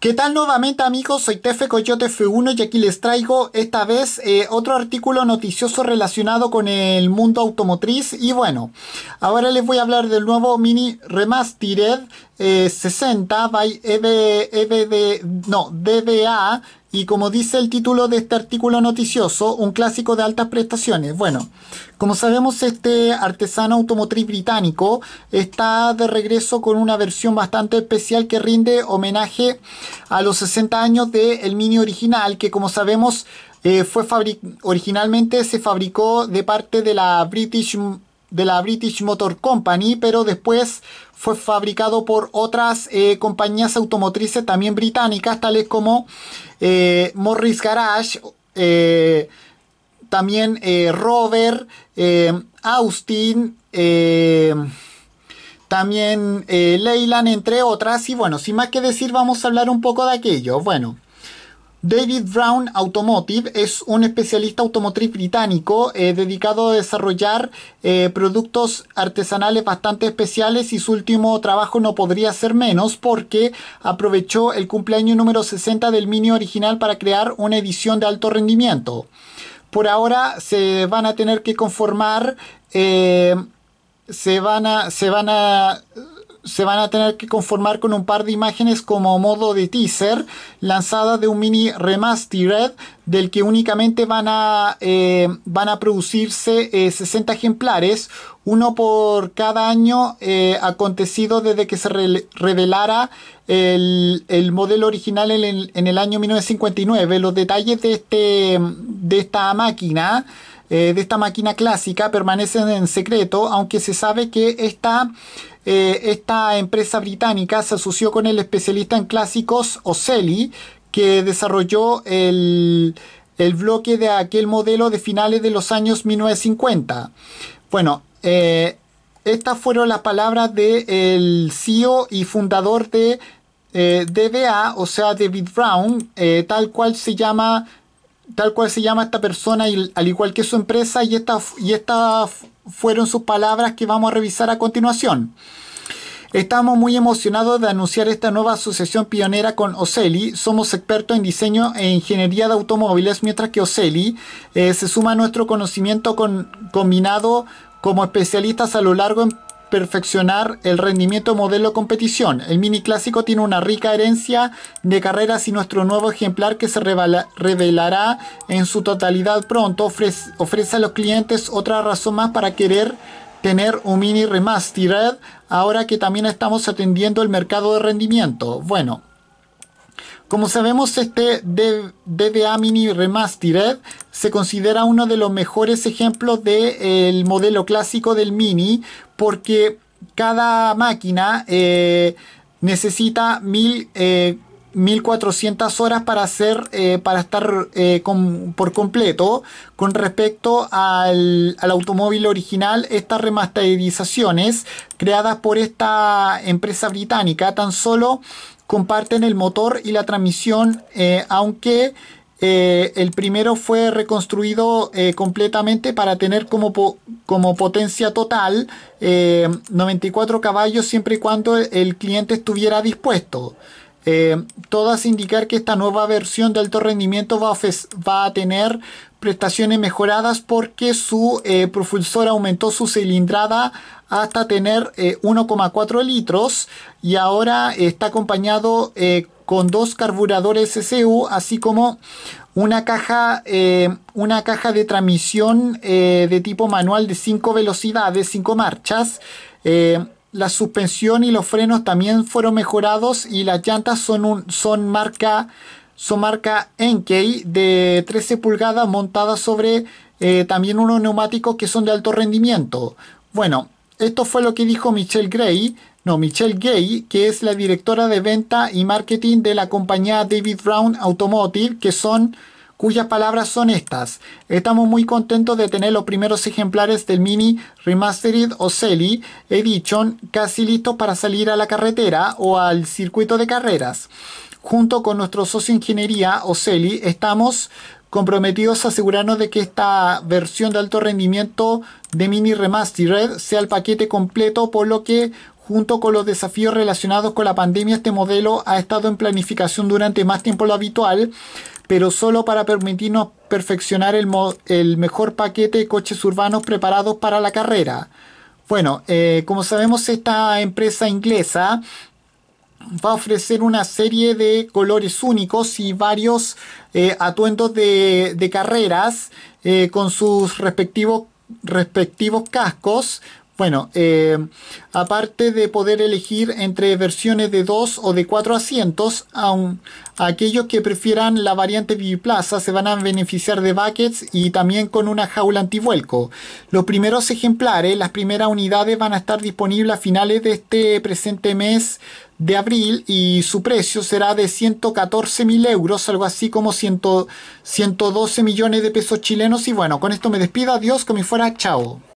¿Qué tal nuevamente amigos? Soy Tefe Coyote F1 y aquí les traigo esta vez eh, otro artículo noticioso relacionado con el mundo automotriz y bueno, ahora les voy a hablar del nuevo Mini Remastered 60 eh, by EB, e no, DBA y como dice el título de este artículo noticioso, un clásico de altas prestaciones. Bueno, como sabemos, este artesano automotriz británico está de regreso con una versión bastante especial que rinde homenaje a los 60 años del Mini original, que como sabemos eh, fue originalmente se fabricó de parte de la British de la British Motor Company, pero después fue fabricado por otras eh, compañías automotrices también británicas, tales como eh, Morris Garage, eh, también Rover, Austin, también Leyland, entre otras. Y bueno, sin más que decir, vamos a hablar un poco de aquello. Bueno. David Brown Automotive es un especialista automotriz británico eh, dedicado a desarrollar eh, productos artesanales bastante especiales y su último trabajo no podría ser menos porque aprovechó el cumpleaños número 60 del Mini original para crear una edición de alto rendimiento. Por ahora se van a tener que conformar, eh, se van a, se van a se van a tener que conformar con un par de imágenes como modo de teaser lanzada de un mini remastered del que únicamente van a, eh, van a producirse 60 eh, ejemplares, uno por cada año eh, acontecido desde que se revelara el, el, modelo original en el, en el, año 1959. Los detalles de, este, de esta máquina, de esta máquina clásica, permanecen en secreto, aunque se sabe que esta... Eh, esta empresa británica se asoció con el especialista en clásicos Ocelli, que desarrolló el, bloque de aquel modelo de finales de los años 1950. Bueno, eh, estas fueron las palabras del el CEO y fundador de eh, DBA, o sea, David Brown, tal cual se llama tal cual se llama esta persona, y, al igual que su empresa, y esta, y esta fueron sus palabras que vamos a revisar a continuación. Estamos muy emocionados de anunciar esta nueva asociación pionera con Oceli. Somos expertos en diseño e ingeniería de automóviles, mientras que Oceli eh, se suma a nuestro conocimiento combinado como especialistas a lo largo en perfeccionar el rendimiento modelo competición. El mini clásico tiene una rica herencia de carreras y nuestro nuevo ejemplar que se revelará en su totalidad pronto ofrece, a los clientes otra razón más para querer tener un mini remastered ahora que también estamos atendiendo el mercado de rendimiento. Bueno, como sabemos, este DBA Mini Remastered se considera uno de los mejores ejemplos del modelo clásico del Mini porque cada máquina eh, necesita mil, 1400 eh, horas para, hacer, eh, para estar por completo con respecto al, al automóvil original estas remasterizaciones creadas por esta empresa británica tan solo comparten el motor y la transmisión, eh, aunque eh, el primero fue reconstruido eh, completamente para tener como, como potencia total 94 caballos siempre y cuando el cliente estuviera dispuesto. todas indicar que esta nueva versión de alto rendimiento va a tener prestaciones mejoradas porque su eh, propulsor aumentó su cilindrada hasta tener 1,4 eh, litros y ahora está acompañado eh, con dos carburadores SU así como una caja, una caja de transmisión de tipo manual de 5 velocidades, 5 marchas. la suspensión y los frenos también fueron mejorados y las llantas son, un, son marca su marca Enkei de 13 pulgadas montada sobre eh, también unos neumáticos que son de alto rendimiento. Bueno, esto fue lo que dijo Michelle Gray, no, Michelle Gay, que es la directora de venta y marketing de la compañía David Brown Automotive, que son cuyas palabras son estas. Estamos muy contentos de tener los primeros ejemplares del Mini Remastered he Edition casi listos para salir a la carretera o al circuito de carreras junto con nuestro socio ingeniería, Oceli, estamos comprometidos a asegurarnos de que esta versión de alto rendimiento de Mini Remastered sea el paquete completo, por lo que junto con los desafíos relacionados con la pandemia este modelo ha estado en planificación durante más tiempo lo habitual, pero solo para permitirnos perfeccionar el, mejor paquete de coches urbanos preparados para la carrera. Bueno, eh, como sabemos esta empresa inglesa va a ofrecer una serie de colores únicos y varios eh, atuendos de, carreras eh, con sus respectivos cascos bueno, eh, aparte de poder elegir entre versiones de 2 o de 4 asientos, aun, aquellos que prefieran la variante biplaza se van a beneficiar de buckets y también con una jaula antivuelco. Los primeros ejemplares, las primeras unidades van a estar disponibles a finales de este presente mes de abril y su precio será de mil euros, algo así como 112 millones de pesos chilenos. Y bueno, con esto me despido, adiós, como fuera, chao.